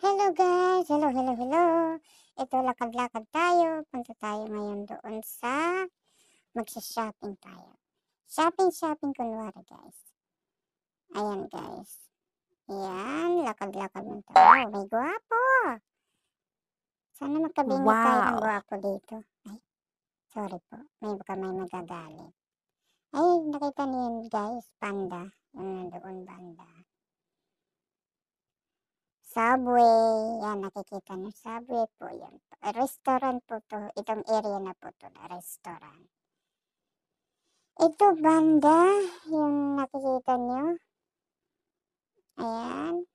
Hello guys! Hello, hello, hello! Ito, lakad-lakad tayo. Punta tayo ngayon doon sa magsha-shopping tayo. Shopping-shopping kunwari guys. Ayan guys. Ayan, lakad-lakad ng tao. Oh, may gwapo! Sana magkabingi wow. tayo ng gwapo dito. Ay, sorry po. May baka may magagalit. Ay, nakita niyo guys, panda. Yung Subway. Yan, nakikita nyo. Subway po yan. Restaurant po to. Itong area na po to na restaurant. Ito banda, yung nakikita nyo. Ayan.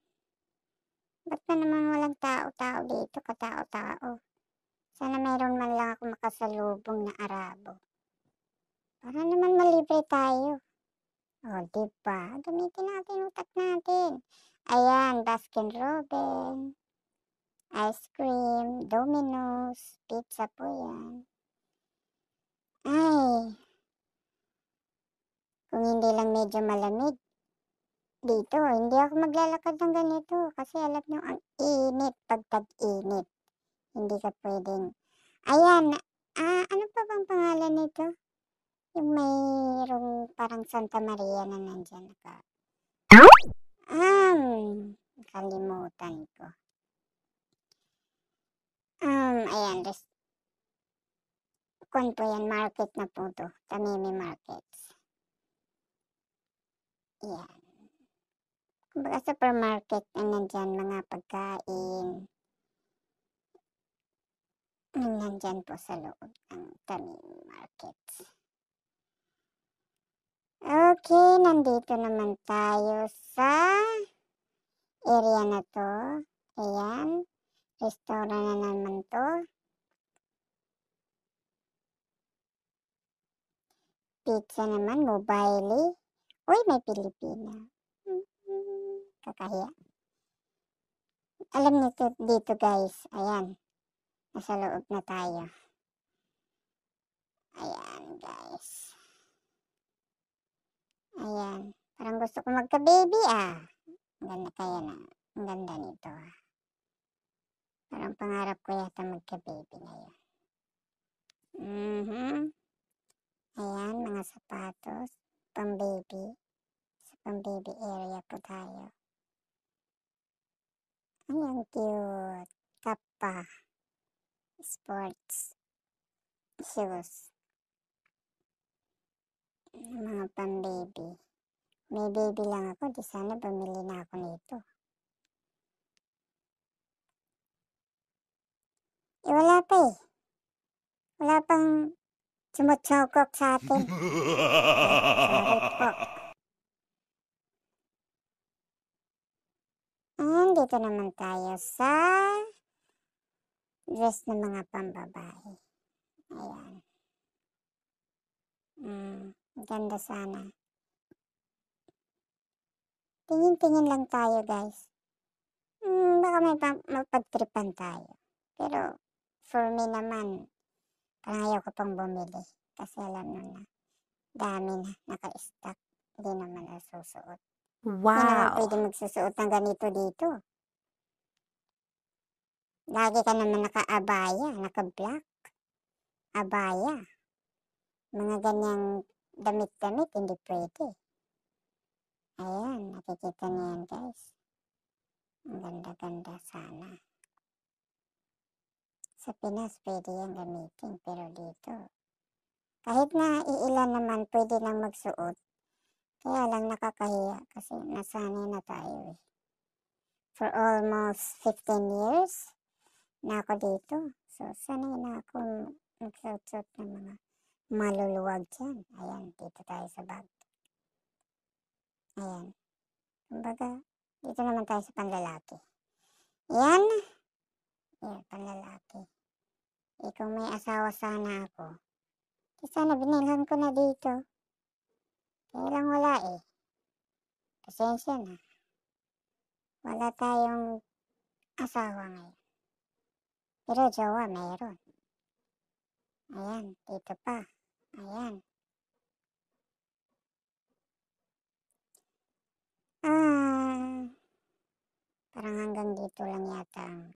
Ba't pa naman walang tao-tao dito? Katao-tao. Sana mayroon man lang ako makasalubong na Arabo. Para naman malibre tayo. O, ah, diba? Gamitin natin utak natin. Ayan, Baskin Robin. Ice cream, Domino's, pizza po yan. Ay, kung hindi lang medyo malamig, dito, hindi ako maglalakad ng ganito kasi alam nyo, ang init pag tag-init. Hindi ka pwedeng. Ayan, ah, ano pa bang pangalan nito? Yung may parang Santa Maria na nandyan naka... Um, kalimutan ko. Um, ayan, rest... Kung po yan, market na po to. Tamimi Markets. Ayan. Kumbaga supermarket na nandyan mga pagkain. Nandyan po sa loob ng Tamimi Markets. Okay, nandito naman tayo sa area na to. Ayan. Restaurant na naman to. Pizza naman, mobile. Eh. Uy, may Pilipina. Mm-hmm. Kakahiya. Alam niyo dito guys. Ayan. Nasa loob na tayo. Ayan guys. Ayan. Parang gusto ko magka-baby ah. Ang ganda kaya na. Ang ganda nito ah. Parang pangarap ko yata magka-baby ngayon. Mm -hmm. Ayan, mga sapatos. Pang-baby. Sa pang-baby area po tayo. Ayan, cute. Kappa. Sports. Shoes mga pang baby. May baby lang ako, di sana bumili na ako nito. Eh, wala pa eh. Wala pang sumutsokok sa atin. Sorry dito naman tayo sa dress ng mga pambabae. Ayan. Mm. Ganda sana. Tingin-tingin lang tayo guys. Hmm, baka may mapagtripan tayo. Pero for me naman, parang ayaw ko pang bumili. Kasi alam nyo na, dami na naka-stock. Hindi naman na susuot. Wow! Hindi naman pwede magsusuot ng ganito dito. Lagi ka naman naka-abaya, naka-black. Abaya. Mga ganyang damit-damit, hindi pwede. Ayan, nakikita niyo yan guys. Ang ganda-ganda sana. Sa Pinas, pwede yan gamitin. Pero dito, kahit na iilan naman, pwede nang magsuot. Kaya lang nakakahiya kasi nasanay na tayo eh. For almost 15 years na ako dito. So, sanay na ako magsuot ng mga maluluwag dyan. Ayan, dito tayo sa bag. Ayan. Kumbaga, dito naman tayo sa panlalaki. Ayan. Ayan, panlalaki. Eh, kung may asawa sana ako, eh, sana binilhan ko na dito. Kaya lang wala eh. Pasensya na. Wala tayong asawa ngayon. Pero jowa meron. Ayan, dito pa. hanggang dito lang yata